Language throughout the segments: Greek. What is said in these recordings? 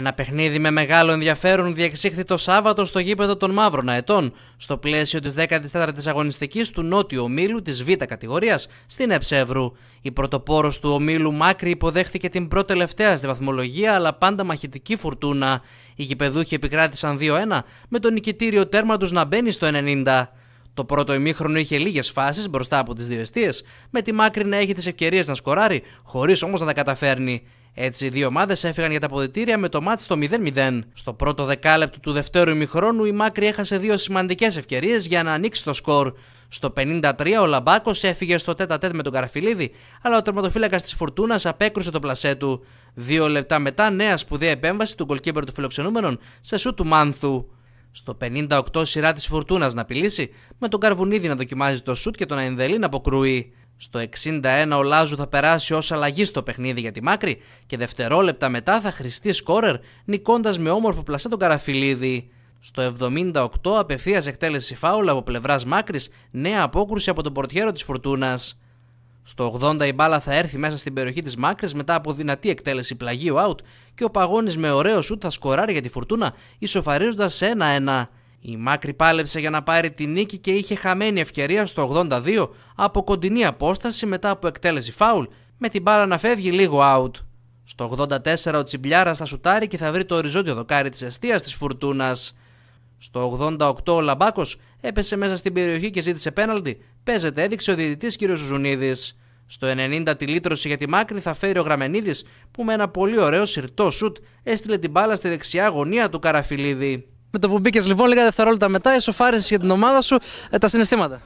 Ένα παιχνίδι με μεγάλο ενδιαφέρον διεξήχθη το Σάββατο στο γήπεδο των Μαύρων Αετών, στο πλαίσιο της 14η αγωνιστικής του Νότιου Ομίλου της Β κατηγορίας στην Εψεύρου. Η πρωτοπόρος του Ομίλου Μάκρη υποδέχθηκε την προτελευταία στη βαθμολογία, αλλά πάντα μαχητική φουρτούνα. Οι γηπεδούχοι επικράτησαν 2-1, με το νικητήριο τέρμα του να μπαίνει στο 90. Το πρώτο ημίχρονο είχε λίγες φάσεις μπροστά από τις δύο με τη Μάκρη να έχει τις ευκαιρίες να σκοράρει, χωρίς όμως να τα καταφέρνει. Έτσι, οι δύο ομάδες έφυγαν για τα αποδητήρια με το μάτι στο 0-0. Στο πρώτο δεκάλεπτο του δευτέρου ημιχρόνου, η Μάκρη έχασε δύο σημαντικές ευκαιρίες για να ανοίξει το σκορ. Στο 53 ο Λαμπάκος έφυγε στο τέτα τέτ με τον Καραφιλίδη, αλλά ο τερματοφύλακας της Φουρτούνα απέκρουσε το πλασέ του. Δύο λεπτά μετά, νέα σπουδαία επέμβαση του κολκίμπερ του φιλοξενούμενων σε σου του Μάνθου. Στο 58 σειρά της Φουρτούνα να απειλήσει, με τον Καρβουνίδη να δοκιμάζει το σουτ και τον Αϊνδελή να αποκρούει. Στο 61 ο Λάζου θα περάσει ως αλλαγή στο παιχνίδι για τη Μάκρη και δευτερόλεπτα μετά θα χρηστεί σκόρερ νικώντας με όμορφο πλασέ τον Καραφιλίδη. Στο 78 απευθείας εκτέλεση φάουλα από πλευράς Μάκρης, νέα απόκρουση από τον πορτιέρο της Φουρτούνας. Στο 80 η μπάλα θα έρθει μέσα στην περιοχή της Μάκρης μετά από δυνατή εκτέλεση πλαγίου out και ο Παγώνης με ωραίο σούτ θα σκοράρει για τη Φουρτούνα ισοφαρίζοντας 1-1. Η Μάκρη πάλεψε για να πάρει τη νίκη και είχε χαμένη ευκαιρία στο 82 από κοντινή απόσταση μετά από εκτέλεση φάουλ με την μπάλα να φεύγει λίγο out. Στο 84 ο Τσιμπλιάρας θα σουτάρει και θα βρει το οριζόντιο δοκάρι της αιστείας της Φουρτούνας. Στο 88 ο Λαμπάκος έπεσε μέσα στην περιοχή και ζήτησε πέναλτι. Παίζεται, έδειξε ο διαιτητής κ. Ζουζουνίδης. Στο 90 τη λύτρωση για τη μάκρη θα φέρει ο Γραμμενίδης που με ένα πολύ ωραίο σιρτό σουτ έστειλε την μπάλα στη δεξιά γωνία του Καραφιλίδη. Με το που μπήκες λοιπόν λίγα δευτερόλεπτα μετά, εσωφάρισες για την ομάδα σου ε, τα συναισθήματα.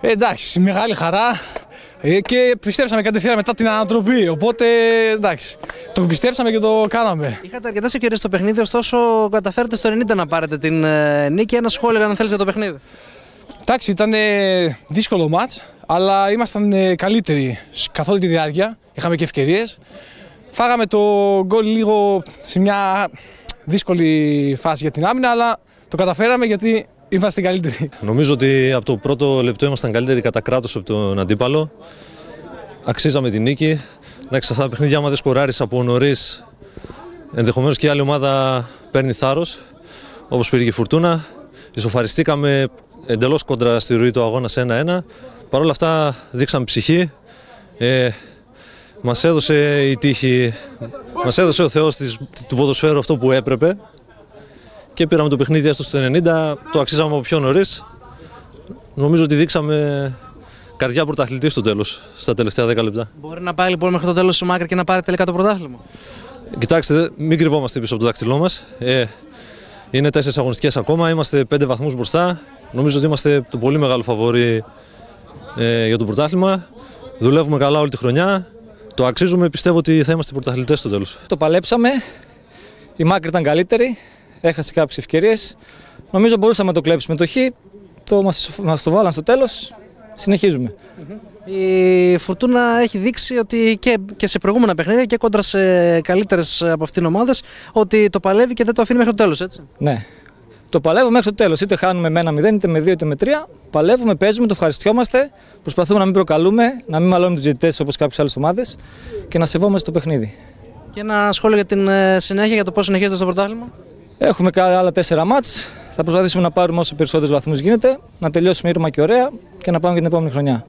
Ε, εντάξει, μεγάλη χαρά. Ε, και πιστέψαμε κατευθείαν μετά την ανατροπή. Οπότε εντάξει, το πιστέψαμε και το κάναμε. Είχατε αρκετέ ευκαιρίε στο παιχνίδι, ωστόσο καταφέρατε στο 90 να πάρετε την ε, νίκη. Ένα σχόλιο αν θέλετε το παιχνίδι. Εντάξει, ήταν ε, δύσκολο μάτ, αλλά ήμασταν ε, καλύτεροι καθ' όλη τη διάρκεια. Είχαμε και ευκαιρίες. Φάγαμε το γκολ λίγο σε μια δύσκολη φάση για την άμυνα, αλλά το καταφέραμε γιατί είμαστε καλύτεροι. Νομίζω ότι από το πρώτο λεπτό ήμασταν καλύτεροι κατά κράτος από τον αντίπαλο. Αξίζαμε την νίκη. Εντάξει, αυτά τα παιχνίδια, άμα δεν σκοράρεις από νωρίς, ενδεχομένως και η άλλη ομάδα παίρνει θάρρος, όπως πήρε και η Φουρτούνα. Ισοφαριστήκαμε εντελώς κόντρα στη ροή του αγώνα 1-1. Παρ' όλα αυτά, δείξαμε ψυχή. Ε, Μας έδωσε η τύχη μας έδωσε ο Θεός της, του ποδοσφαίρου αυτό που έπρεπε και πήραμε το παιχνίδι έστω στο 90, το αξίζαμε από πιο νωρίς. Νομίζω ότι δείξαμε καρδιά πρωταθλητή στο τέλος, στα τελευταία 10 λεπτά. Μπορεί να πάει λοιπόν μέχρι το τέλος του Μάκρη και να πάρει τελικά το πρωτάθλημα. Κοιτάξτε, μην κρυβόμαστε πίσω από το δάκτυλό μας. Ε, είναι τέσσερις αγωνιστικές ακόμα, είμαστε πέντε βαθμούς μπροστά. Νομίζω ότι είμαστε το πολύ μεγάλο φαβορή ε, για το πρωτάθλημα. Δουλεύουμε καλά όλη τη χρονιά. Το αξίζουμε, πιστεύω ότι θα είμαστε πρωταθλητές στο τέλος. Το παλέψαμε. Η Μάκρη ήταν καλύτερη. Έχασε κάποιες ευκαιρίες. Νομίζω μπορούσαμε να το κλέψουμε το χ. Το μας το βάλαν στο τέλος. Συνεχίζουμε. Η Φουρτούνα έχει δείξει ότι και, και σε προηγούμενα παιχνίδια και κόντρα σε καλύτερες από αυτήν ομάδες ότι το παλεύει και δεν το αφήνει μέχρι το τέλος, έτσι. Ναι, το παλεύουμε μέχρι το τέλος. Είτε χάνουμε με ένα μηδέν, είτε με δύο, είτε με τρία. Παλεύουμε, παίζουμε, το ευχαριστιόμαστε. Προσπαθούμε να μην προκαλούμε, να μην μαλώνουμε τους διαιτητές όπως κάποιες άλλες ομάδες και να σεβόμαστε το παιχνίδι. Και ένα σχόλιο για την ε, συνέχεια, για το πώς συνεχίζεται στο πρωτάθλημα. Έχουμε άλλα τέσσερα μάτ. Θα προσπαθήσουμε να πάρουμε όσο περισσότερους βαθμούς γίνεται, να τελειώσουμε ήρμα και ωραία και να πάμε για την επόμενη χρονιά.